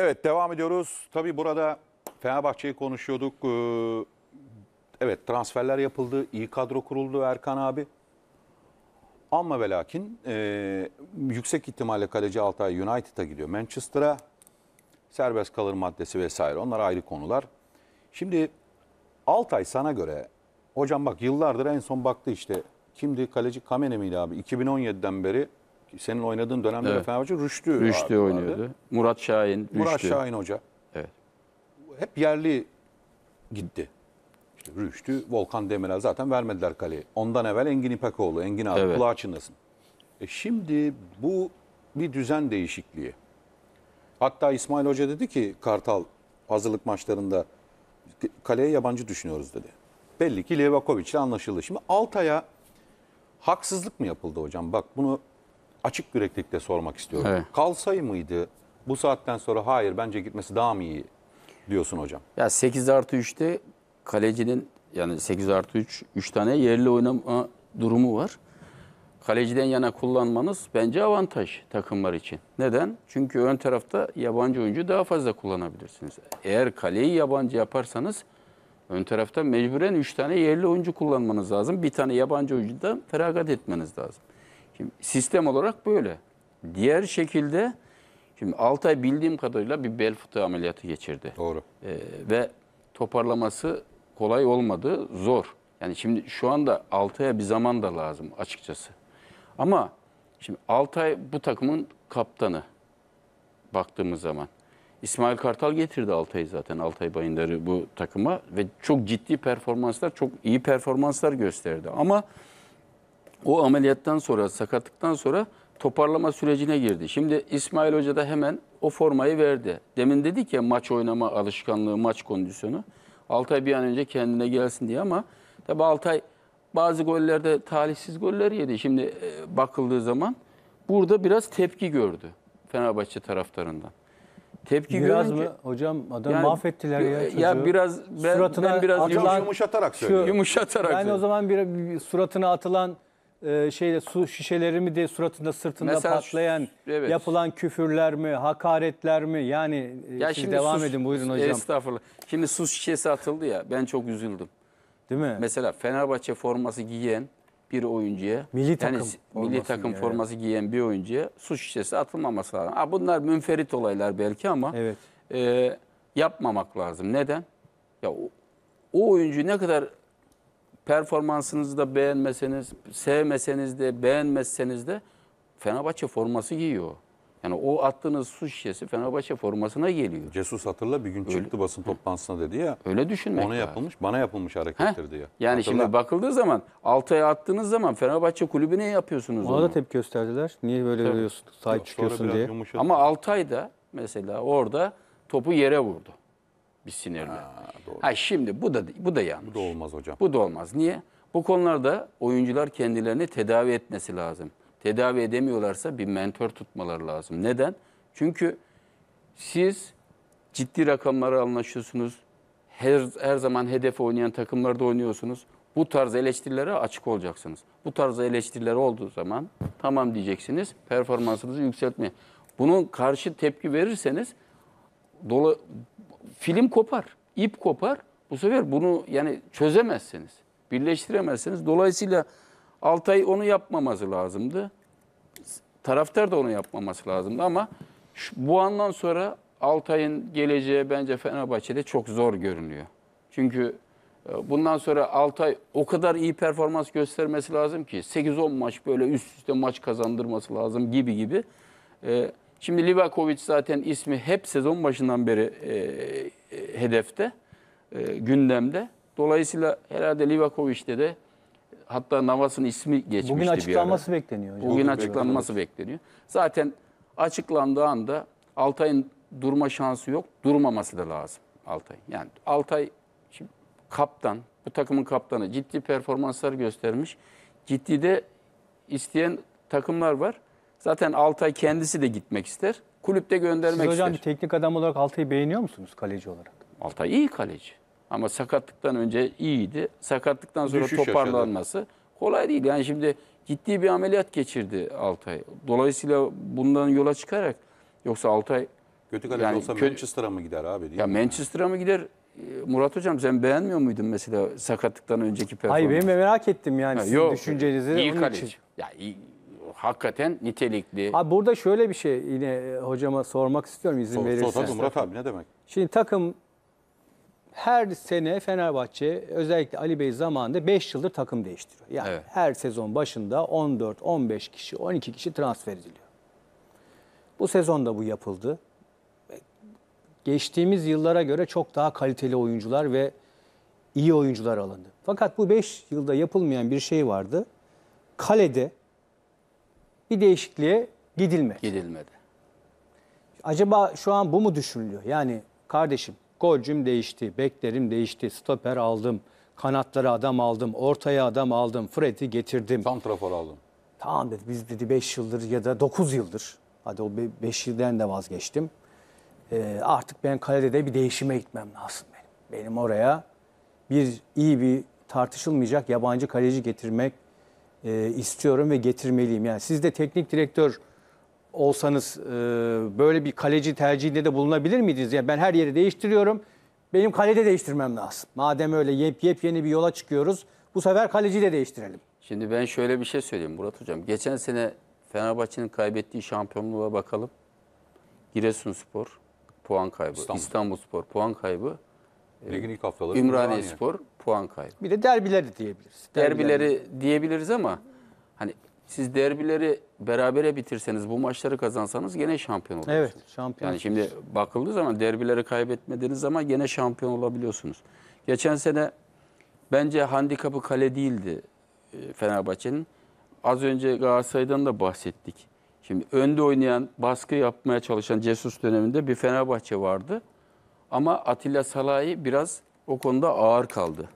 Evet devam ediyoruz. Tabii burada Fenerbahçe'yi konuşuyorduk. Ee, evet transferler yapıldı. iyi kadro kuruldu Erkan abi. Ama ve lakin e, yüksek ihtimalle kaleci Altay United'a gidiyor. Manchester'a serbest kalır maddesi vesaire. Onlar ayrı konular. Şimdi Altay sana göre hocam bak yıllardır en son baktı işte kimdi kaleci Kamene miydi abi? 2017'den beri senin oynadığın dönemde evet. Fenerbahçe Rüştü. Rüştü vardı. oynuyordu. Murat Şahin, Rüştü. Murat Şahin Hoca. Evet. Hep yerli gitti. İşte Rüştü, Volkan Demirel zaten vermediler kaleyi. Ondan evvel Engin İpekoğlu, Engin abi evet. kulağı çınlasın. E şimdi bu bir düzen değişikliği. Hatta İsmail Hoca dedi ki Kartal hazırlık maçlarında kaleye yabancı düşünüyoruz dedi. Belli ki Levakovic ile anlaşıldı. Şimdi Altay'a haksızlık mı yapıldı hocam? Bak bunu açık yüreklilikle sormak istiyorum. Evet. Kalsay mıydı? Bu saatten sonra hayır bence gitmesi daha mı iyi diyorsun hocam? Ya 8 artı 3'te kalecinin yani 8 artı 3, 3 tane yerli oynama durumu var. Kaleciden yana kullanmanız bence avantaj takımlar için. Neden? Çünkü ön tarafta yabancı oyuncu daha fazla kullanabilirsiniz. Eğer kaleyi yabancı yaparsanız ön tarafta mecburen 3 tane yerli oyuncu kullanmanız lazım. Bir tane yabancı oyuncudan feragat etmeniz lazım. Şimdi sistem olarak böyle. Diğer şekilde şimdi Altay bildiğim kadarıyla bir bel fıtığı ameliyatı geçirdi. Doğru. Ee, ve toparlaması kolay olmadı, zor. Yani şimdi şu anda Altaya bir zaman da lazım açıkçası. Ama şimdi Altay bu takımın kaptanı baktığımız zaman. İsmail Kartal getirdi Altay'ı zaten Altay Bayındar'ı bu takıma ve çok ciddi performanslar, çok iyi performanslar gösterdi. Ama o ameliyattan sonra, sakatlıktan sonra toparlama sürecine girdi. Şimdi İsmail Hoca da hemen o formayı verdi. Demin dedi ki maç oynama alışkanlığı, maç kondisyonu. Altay bir an önce kendine gelsin diye ama tabi Altay bazı gollerde talihsiz goller yedi. Şimdi e, bakıldığı zaman burada biraz tepki gördü Fenerbahçe taraftarından. Tepki biraz görünce, mı hocam adam yani, mahvettiler ya çocuğu. Ya biraz ben, Suratına ben biraz atılan, yumuşatarak söylüyorum. yumuşatarak. Yani o zaman bir, bir suratına atılan e, şeyle su şişeleri mi diye suratında sırtında Mesela, patlayan evet. yapılan küfürler mi hakaretler mi yani e, ya şimdi devam sus, edin buyurun hocam. Estağfurullah. Şimdi su şişesi atıldı ya ben çok üzüldüm. Değil mi? Mesela Fenerbahçe forması giyen bir oyuncuya milli takım yani milli takım forması giyen bir oyuncuya su şişesi atılmaması lazım. Ha, bunlar münferit olaylar belki ama evet. e, yapmamak lazım. Neden? Ya o, o oyuncu ne kadar performansınızı da beğenmeseniz, sevmeseniz de, beğenmezseniz de Fenerbahçe forması giyiyor. Yani o attığınız su şişesi Fenerbahçe formasına geliyor. Cesus hatırla bir gün öyle, basın toplantısına dedi ya. Öyle düşünmek Ona yapılmış, var. bana yapılmış harekettir Heh, diye. Yani hatırla. şimdi bakıldığı zaman, Altay'a attığınız zaman Fenerbahçe kulübüne yapıyorsunuz Ona onu. da tepki gösterdiler. Niye böyle Tabii. diyorsun, sahip çıkıyorsun diye. Yumuşadı. Ama Altay da mesela orada topu yere vurdu bir sinirle. Ha, doğru. ha şimdi bu da bu da yanlış. Bu da olmaz hocam. Bu da olmaz. Niye? Bu konularda oyuncular kendilerini tedavi etmesi lazım. Tedavi edemiyorlarsa bir mentor tutmaları lazım. Neden? Çünkü siz ciddi rakamları anlaşıyorsunuz. Her, her zaman hedef oynayan takımlarda oynuyorsunuz. Bu tarz eleştirilere açık olacaksınız. Bu tarz eleştiriler olduğu zaman tamam diyeceksiniz. Performansınızı yükseltmeye. Bunun karşı tepki verirseniz dola, film kopar, ip kopar. Bu sefer bunu yani çözemezsiniz, birleştiremezsiniz. Dolayısıyla Altay onu yapmaması lazımdı. Taraftar da onu yapmaması lazımdı ama şu, bu andan sonra Altay'ın geleceği bence Fenerbahçe'de çok zor görünüyor. Çünkü e, bundan sonra Altay o kadar iyi performans göstermesi lazım ki 8-10 maç böyle üst üste maç kazandırması lazım gibi gibi. Ee, Şimdi Livakovic zaten ismi hep sezon başından beri e, e, hedefte, e, gündemde. Dolayısıyla herhalde Livakovic'te de hatta Navas'ın ismi geçmişti Bugün açıklanması bir ara. bekleniyor. Hocam. Bugün açıklanması bekleniyor. Zaten açıklandığı anda Altay'ın durma şansı yok. Durmaması da lazım Altay. Yani Altay şimdi kaptan, bu takımın kaptanı ciddi performanslar göstermiş. Ciddi de isteyen takımlar var. Zaten Altay kendisi de gitmek ister. Kulüp de göndermek Siz hocam ister. bir teknik adam olarak Altay'ı beğeniyor musunuz kaleci olarak? Altay iyi kaleci. Ama sakatlıktan önce iyiydi. Sakatlıktan sonra Düşüş toparlanması yaşadı. kolay değil. Yani şimdi ciddi bir ameliyat geçirdi Altay. Dolayısıyla bundan yola çıkarak yoksa Altay kötü kaleci yani, olsa Manchester'a mı gider abi? ya Manchester'a mı gider? Ee, Murat Hocam sen beğenmiyor muydun mesela sakatlıktan önceki performansı? Hayır benim merak ettim yani ha, sizin yok, düşüncenizi. İyi kaleci. Için. Ya iyi, hakikaten nitelikli. Abi burada şöyle bir şey yine e, hocama sormak istiyorum izin Sor, verirsen. Sor Murat abi ne demek? Şimdi takım her sene Fenerbahçe özellikle Ali Bey zamanında 5 yıldır takım değiştiriyor. Yani evet. her sezon başında 14, 15 kişi, 12 kişi transfer ediliyor. Bu sezonda bu yapıldı. E, geçtiğimiz yıllara göre çok daha kaliteli oyuncular ve iyi oyuncular alındı. Fakat bu 5 yılda yapılmayan bir şey vardı. Kalede bir değişikliğe gidilmedi. Gidilmedi. Acaba şu an bu mu düşünülüyor? Yani kardeşim golcüm değişti, beklerim değişti, stoper aldım, kanatlara adam aldım, ortaya adam aldım, Fred'i getirdim. Tam trafor aldım. Tamam dedi biz dedi 5 yıldır ya da 9 yıldır. Hadi o 5 yıldan da vazgeçtim. Ee, artık ben kalede de bir değişime gitmem lazım benim. Benim oraya bir iyi bir tartışılmayacak yabancı kaleci getirmek e, istiyorum ve getirmeliyim. Yani siz de teknik direktör olsanız e, böyle bir kaleci tercihinde de bulunabilir miydiniz? Yani ben her yeri değiştiriyorum. Benim kalede değiştirmem lazım. Madem öyle yep yepyeni bir yola çıkıyoruz. Bu sefer kaleci de değiştirelim. Şimdi ben şöyle bir şey söyleyeyim Murat Hocam. Geçen sene Fenerbahçe'nin kaybettiği şampiyonluğa bakalım. Giresunspor puan kaybı, İstanbul. İstanbulspor puan kaybı. E, Ligin ilk haftaları Ümraniye Spor puan kaybı. Bir de derbileri diyebiliriz. Derbileri, derbileri diyebiliriz ama hani siz derbileri berabere bitirseniz, bu maçları kazansanız gene şampiyon olursunuz. Evet, şampiyon. Yani şimdi bakıldığı zaman derbileri kaybetmediğiniz zaman gene şampiyon olabiliyorsunuz. Geçen sene bence handikapı kale değildi e, Fenerbahçe'nin. Az önce Galatasaray'dan da bahsettik. Şimdi önde oynayan, baskı yapmaya çalışan Cesus döneminde bir Fenerbahçe vardı. Ama Atilla Salahi biraz o konuda ağır kaldı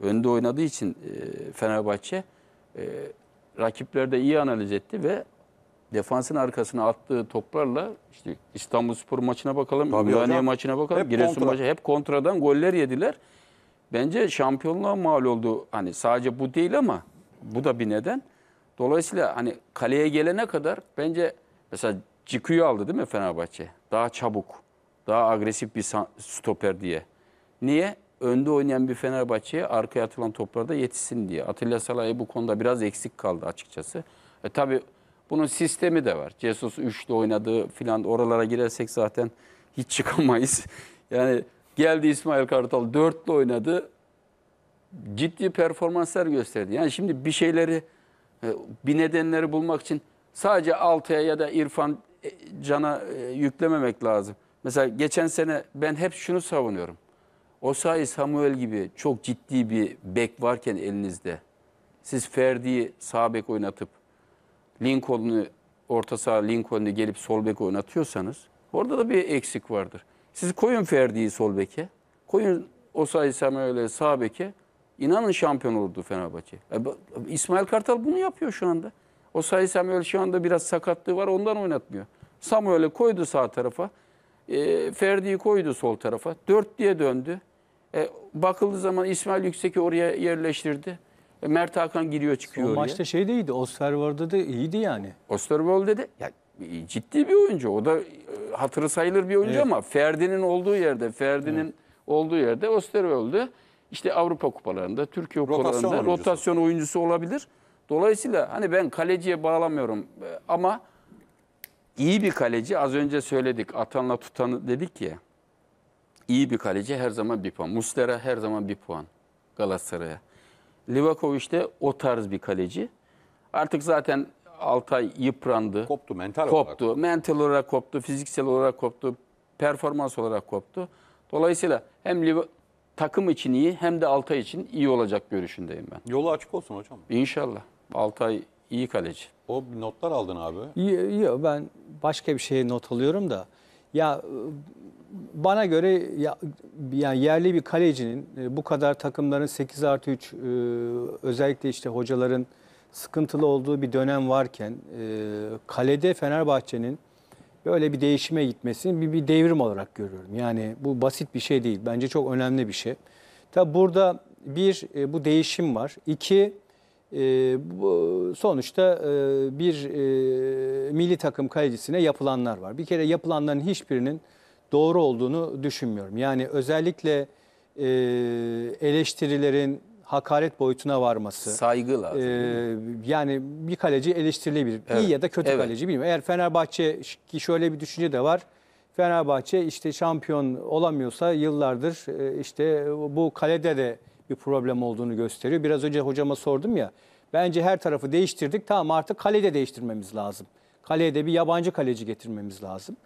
önde oynadığı için e, Fenerbahçe e, rakipleri de iyi analiz etti ve defansın arkasına attığı toplarla işte İstanbulspor maçına bakalım, Ümraniye maçına bakalım, Giresun maçı hep kontradan goller yediler. Bence şampiyonluğa mal oldu. Hani sadece bu değil ama bu da bir neden. Dolayısıyla hani kaleye gelene kadar bence mesela Ciku'yu aldı değil mi Fenerbahçe? Daha çabuk, daha agresif bir stoper diye. Niye? önde oynayan bir Fenerbahçe'ye arkaya atılan toplarda yetişsin diye. Atilla Salay bu konuda biraz eksik kaldı açıkçası. E tabi bunun sistemi de var. Jesus üçlü oynadığı filan oralara girersek zaten hiç çıkamayız. Yani geldi İsmail Kartal dörtlü oynadı. Ciddi performanslar gösterdi. Yani şimdi bir şeyleri e, bir nedenleri bulmak için sadece Altay'a ya da İrfan e, Can'a e, yüklememek lazım. Mesela geçen sene ben hep şunu savunuyorum. Osay Samuel gibi çok ciddi bir bek varken elinizde siz Ferdi'yi sağ bek oynatıp Lincoln'u orta sağ Lincoln'u gelip sol bek oynatıyorsanız orada da bir eksik vardır. Siz koyun Ferdi'yi sol beke, koyun Osay Samuel'i sağ beke. İnanın şampiyon olurdu Fenerbahçe. İsmail Kartal bunu yapıyor şu anda. Osay Samuel şu anda biraz sakatlığı var ondan oynatmıyor. Samuel'i koydu sağ tarafa. E, Ferdi'yi koydu sol tarafa. Dört diye döndü. E, bakıldığı zaman İsmail Yüksek'i oraya yerleştirdi. E, Mert Hakan giriyor çıkıyor Son oraya. maçta şey de iyiydi. Osterwold'da da iyiydi yani. Osterwold'da da ya, e, ciddi bir oyuncu. O da e, hatırı sayılır bir oyuncu Evet. ama Ferdi'nin olduğu yerde, Ferdi'nin olduğu yerde Osterwold'da işte Avrupa kupalarında, Türkiye Rotasyon kupalarında rotasyon, oyuncusu. olabilir. Dolayısıyla hani ben kaleciye bağlamıyorum e, ama iyi bir kaleci az önce söyledik. Atanla tutanı dedik ya iyi bir kaleci her zaman bir puan. Mustera her zaman bir puan Galatasaray'a. Livakovic de o tarz bir kaleci. Artık zaten Altay yıprandı. Koptu mental koptu. olarak. Koptu. Mental olarak koptu, fiziksel olarak koptu, performans olarak koptu. Dolayısıyla hem Liva, takım için iyi hem de Altay için iyi olacak görüşündeyim ben. Yolu açık olsun hocam. İnşallah. Altay iyi kaleci. O notlar aldın abi. Yok ben başka bir şeye not alıyorum da. Ya bana göre yani yerli bir kalecinin e, bu kadar takımların 8 artı 3 e, özellikle işte hocaların sıkıntılı olduğu bir dönem varken e, kalede Fenerbahçe'nin böyle bir değişime gitmesini bir, bir devrim olarak görüyorum. Yani bu basit bir şey değil. Bence çok önemli bir şey. Tabi burada bir bu değişim var. İki bu, sonuçta bir milli takım kalecisine yapılanlar var. Bir kere yapılanların hiçbirinin doğru olduğunu düşünmüyorum. Yani özellikle e, eleştirilerin hakaret boyutuna varması. Saygı lazım. E, yani bir kaleci eleştirilebilir. Evet. İyi ya da kötü evet. kaleci bilmiyorum. Eğer Fenerbahçe ki şöyle bir düşünce de var. Fenerbahçe işte şampiyon olamıyorsa yıllardır e, işte bu kalede de bir problem olduğunu gösteriyor. Biraz önce hocama sordum ya. Bence her tarafı değiştirdik. Tamam artık kalede değiştirmemiz lazım. Kaleye de bir yabancı kaleci getirmemiz lazım.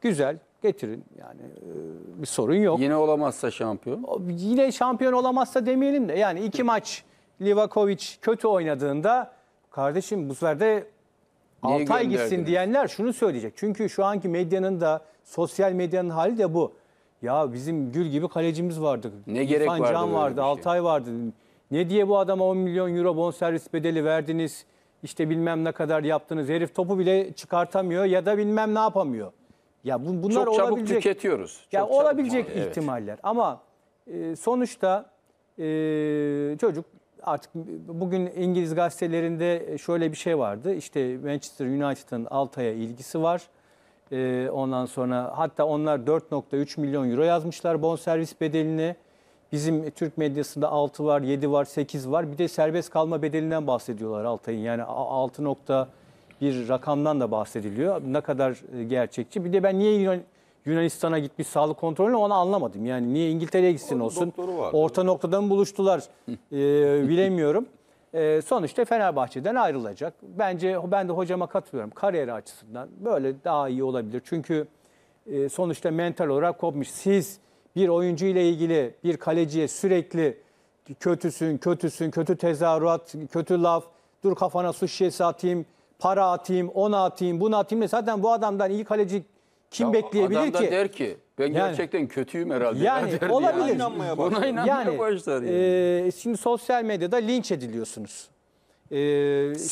Güzel getirin. Yani e, bir sorun yok. Yine olamazsa şampiyon? O- Yine şampiyon olamazsa demeyelim de yani iki maç Livakovic kötü oynadığında kardeşim bu sefer de Niye gitsin diyenler şunu söyleyecek. Çünkü şu anki medyanın da sosyal medyanın hali de bu. Ya bizim gül gibi kalecimiz vardı. Ne gerek vardı Can vardı, şey? Altay vardı. Ne diye bu adama 10 milyon euro bonservis bedeli verdiniz? İşte bilmem ne kadar yaptınız. Herif topu bile çıkartamıyor ya da bilmem ne yapamıyor. Ya bu, bunlar Çok çabuk olabilecek, tüketiyoruz. Ya Çok olabilecek çabuk. ihtimaller. Evet. Ama e, sonuçta e, çocuk artık bugün İngiliz gazetelerinde şöyle bir şey vardı. İşte Manchester United'ın Altay'a ilgisi var. E, ondan sonra hatta onlar 4.3 milyon euro yazmışlar bonservis bedelini. Bizim Türk medyasında 6 var, 7 var, 8 var. Bir de serbest kalma bedelinden bahsediyorlar Altay'ın. Yani 6 bir rakamdan da bahsediliyor. Ne kadar e, gerçekçi. Bir de ben niye Yunan, Yunanistan'a gitmiş sağlık kontrolüne onu anlamadım. Yani niye İngiltere'ye gitsin Onun olsun. Var, Orta noktadan mı buluştular ee, bilemiyorum. Ee, sonuçta Fenerbahçe'den ayrılacak. Bence ben de hocama katılıyorum. Kariyeri açısından böyle daha iyi olabilir. Çünkü e, sonuçta mental olarak kopmuş. Siz bir oyuncu ile ilgili bir kaleciye sürekli kötüsün, kötüsün, kötü tezahürat, kötü laf, dur kafana su şişesi atayım, para atayım, ona atayım, bunu atayım diye zaten bu adamdan iyi kaleci kim Ya bekleyebilir adam da ki? der ki ben gerçekten kötüyüm herhalde. Yani der olabilir. İnanmaya Ona inanmaya Yani, başlar yani. e, şimdi sosyal medyada linç ediliyorsunuz. E,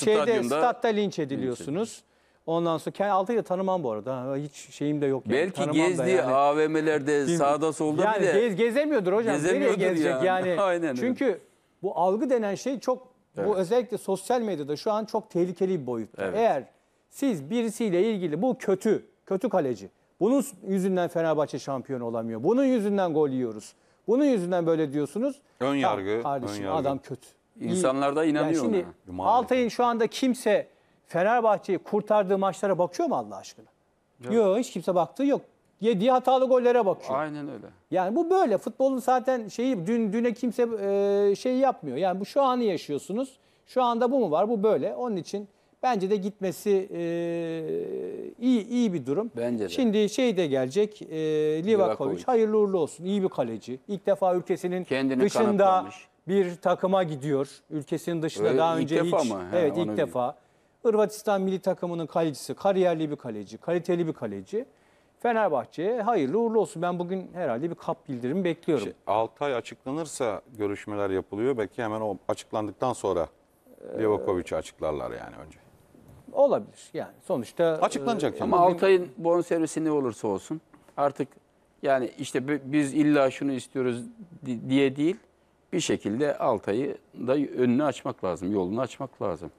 şeyde statta linç ediliyorsunuz. Ondan sonra kendi altıyla tanımam bu arada. Hiç şeyim de yok. yani, Belki tanımam da yani. AVM'lerde sağda solda yani bile. gez, gezemiyordur hocam. Gezemiyordur Nereye gezecek yani? yani? Aynen öyle. Çünkü bu algı denen şey çok bu özellikle sosyal medyada şu an çok tehlikeli bir boyutta. Evet. Eğer siz birisiyle ilgili bu kötü, kötü kaleci. Bunun yüzünden Fenerbahçe şampiyon olamıyor. Bunun yüzünden gol yiyoruz. Bunun yüzünden böyle diyorsunuz. Ön yargı. Kardeşim ön yargı. adam kötü. İnsanlar da inanıyor yani ona. Altay'ın şu anda kimse Fenerbahçe'yi kurtardığı maçlara bakıyor mu Allah aşkına? Yok hiç kimse baktığı yok yediği hatalı gollere bakıyor. Aynen öyle. Yani bu böyle. Futbolun zaten şeyi dün düne kimse e, şey yapmıyor. Yani bu şu anı yaşıyorsunuz. Şu anda bu mu var? Bu böyle. Onun için bence de gitmesi e, iyi iyi bir durum. Bence de. Şimdi şey de gelecek. E, Livakovic hayırlı uğurlu olsun. İyi bir kaleci. İlk defa ülkesinin Kendini dışında bir takıma gidiyor. Ülkesinin dışında öyle, daha önce hiç. Mı? He, evet ilk defa. Diyeyim. Hırvatistan milli takımının kalecisi, kariyerli bir kaleci, kaliteli bir kaleci. Fenerbahçe hayırlı uğurlu olsun. Ben bugün herhalde bir kap bildirimi bekliyorum. Şey, 6 ay açıklanırsa görüşmeler yapılıyor. Belki hemen o açıklandıktan sonra Livakovic'i ee, açıklarlar yani önce. Olabilir yani sonuçta. E, Açıklanacak. E, ama bugün... 6 ayın bonservisi ne olursa olsun artık yani işte biz illa şunu istiyoruz diye değil bir şekilde Altay'ı da önünü açmak lazım, yolunu açmak lazım.